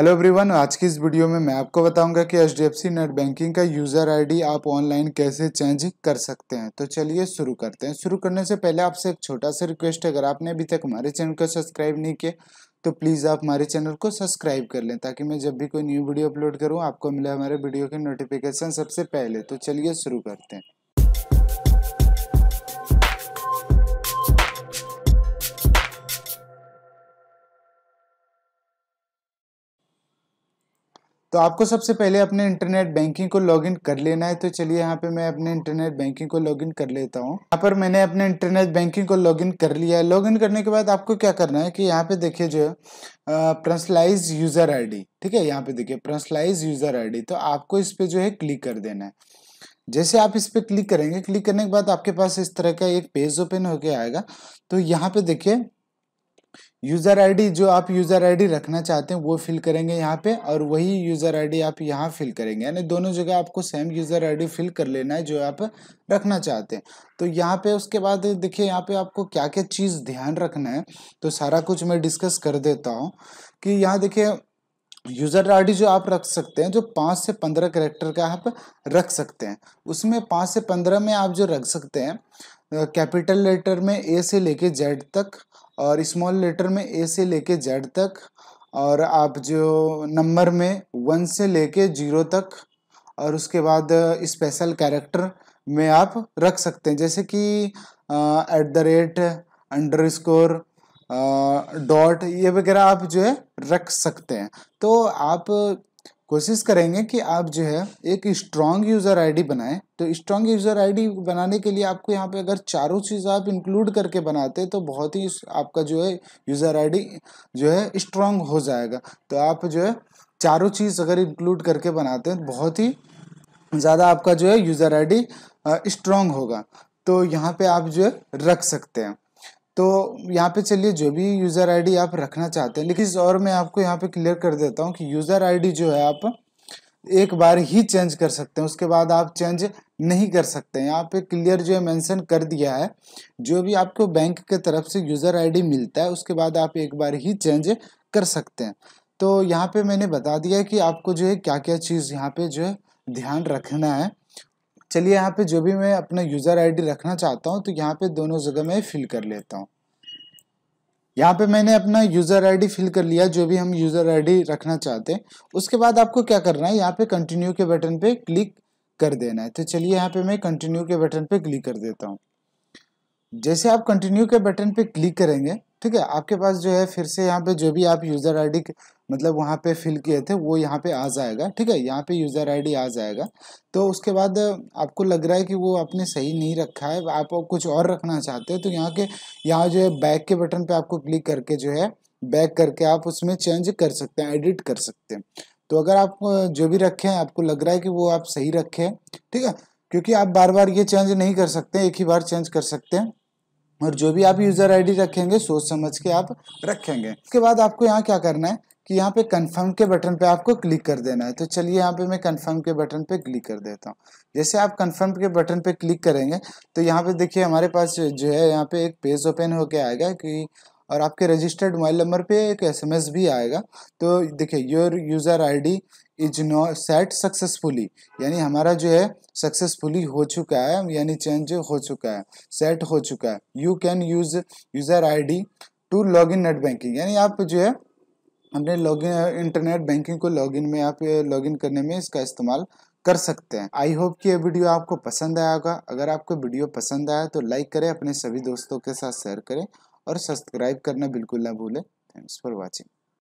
hello everyone आज की इस वीडियो में मैं आपको बताऊंगा कि एच डी नेट बैंकिंग का यूज़र आईडी आप ऑनलाइन कैसे चेंज कर सकते हैं तो चलिए शुरू करते हैं शुरू करने से पहले आपसे एक छोटा सा रिक्वेस्ट है अगर आपने अभी तक हमारे चैनल को सब्सक्राइब नहीं किया तो प्लीज़ आप हमारे चैनल को सब्सक्राइब कर लें ताकि मैं जब भी कोई न्यू वीडियो अपलोड करूँ आपको मिले हमारे वीडियो के नोटिफिकेशन सबसे पहले तो चलिए शुरू करते हैं तो आपको सबसे पहले अपने इंटरनेट बैंकिंग को लॉगिन कर लेना है तो चलिए यहाँ पे मैं अपने इंटरनेट बैंकिंग को लॉगिन कर लेता हूँ यहाँ पर मैंने अपने इंटरनेट बैंकिंग को लॉगिन कर लिया है लॉगिन करने के बाद आपको क्या करना है कि यहाँ पे देखिए जो है पर्सनलाइज यूज़र आईडी ठीक है यहाँ पे देखिए पर्सनलाइज यूज़र आई तो आपको इस पर जो है क्लिक कर देना है जैसे आप इस पर क्लिक करेंगे क्लिक करने के बाद आपके पास इस तरह का एक पेज ओपन होके आएगा तो यहाँ पे देखिए यूज़र आईडी जो आप यूज़र आईडी रखना चाहते हैं वो फिल करेंगे यहाँ पे और वही यूज़र आईडी आप यहाँ फिल करेंगे यानी दोनों जगह आपको सेम यूज़र आईडी फिल कर लेना है जो आप रखना चाहते हैं तो यहाँ पे उसके बाद देखिए यहाँ पे आपको क्या क्या चीज़ ध्यान रखना है तो सारा कुछ मैं डिस्कस कर देता हूँ कि यहाँ देखिए यूज़र आईडी जो आप रख सकते हैं जो पाँच से पंद्रह करेक्टर का आप रख सकते हैं उसमें पाँच से पंद्रह में आप जो रख सकते हैं कैपिटल लेटर में ए से लेके जेड तक और स्मॉल लेटर में ए से लेके जेड तक और आप जो नंबर में वन से लेके जीरो तक और उसके बाद स्पेशल कैरेक्टर में आप रख सकते हैं जैसे कि एट द रेट अंडर स्कोर डॉट ये वगैरह आप जो है रख सकते हैं तो आप कोशिश करेंगे कि आप जो है एक स्ट्रॉन्ग यूज़र आईडी बनाएं तो स्ट्रॉन्ग यूज़र आईडी बनाने के लिए आपको यहाँ पे अगर चारों चीज़ आप इंक्लूड करके बनाते तो बहुत ही आपका जो है यूज़र आईडी जो है स्ट्रॉन्ग हो जाएगा तो आप जो है चारों चीज़ अगर इंक्लूड करके बनाते हैं तो बहुत ही ज़्यादा आपका जो है यूज़र आई डी होगा तो यहाँ पे आप जो है रख सकते हैं तो यहाँ पे चलिए जो भी यूज़र आईडी आप रखना चाहते हैं लेकिन इस और मैं आपको यहाँ पे क्लियर कर देता हूँ कि यूज़र आईडी जो है आप एक बार ही चेंज कर सकते हैं उसके बाद आप चेंज नहीं कर सकते हैं यहाँ पे क्लियर जो है मेंशन कर दिया है जो भी आपको बैंक के तरफ से यूज़र आईडी मिलता है उसके बाद आप एक बार ही चेंज कर सकते हैं तो यहाँ पर मैंने बता दिया कि आपको जो है क्या क्या चीज़ यहाँ पर जो है ध्यान रखना है चलिए यहाँ पे जो भी मैं अपना यूज़र आईडी रखना चाहता हूँ तो यहाँ पे दोनों जगह मैं फिल कर लेता हूँ यहाँ पे मैंने अपना यूज़र आईडी फिल कर लिया जो भी हम यूज़र आईडी रखना चाहते हैं उसके बाद आपको क्या करना है यहाँ पे कंटिन्यू के बटन पे क्लिक कर देना है तो चलिए यहाँ पे मैं कंटिन्यू के बटन पे क्लिक कर देता हूँ जैसे आप कंटिन्यू के बटन पे क्लिक करेंगे ठीक है आपके पास जो है फिर से यहाँ पे जो भी आप यूज़र आई मतलब वहाँ पे फिल किए थे वो यहाँ पे आ जाएगा ठीक है यहाँ पे यूज़र आईडी आ जाएगा तो उसके बाद आपको लग रहा है कि वो आपने सही नहीं रखा है आप कुछ और रखना चाहते हैं तो यहाँ के यहाँ जो है बैक के बटन पे आपको क्लिक करके जो है बैक करके आप उसमें चेंज कर सकते हैं एडिट कर सकते हैं तो अगर आप जो भी रखे हैं आपको लग रहा है कि वो आप सही रखे हैं ठीक है क्योंकि आप बार बार ये चेंज नहीं कर सकते एक ही बार चेंज कर सकते हैं और जो भी आप यूज़र आईडी रखेंगे सोच समझ के आप रखेंगे उसके बाद आपको यहाँ क्या करना है कि यहाँ पे कंफर्म के बटन पे आपको क्लिक कर देना है तो चलिए यहाँ पे मैं कंफर्म के बटन पे क्लिक कर देता हूँ जैसे आप कंफर्म के बटन पे क्लिक करेंगे तो यहाँ पे देखिए हमारे पास जो है यहाँ पे एक पेज ओपन होके आएगा कि और आपके रजिस्टर्ड मोबाइल नंबर पे एक एसएमएस भी आएगा तो देखिए your user ID is now set successfully यानी हमारा जो है सक्सेसफुली हो चुका है यानी चेंज हो चुका है सेट हो चुका है you can use user ID to log in net banking यानी आप जो है अपने लॉगिन इंटरनेट बैंकिंग को लॉगिन में आप लॉगिन करने में इसका इस्तेमाल कर सकते हैं आई होप कि ये वीडियो आपको पसंद आया होगा अगर आपको वीडियो पसंद आया तो लाइक करें अपने सभी दोस्तों के साथ शेयर करें और सब्सक्राइब करना बिल्कुल ना भूलें थैंक्स फॉर वॉचिंग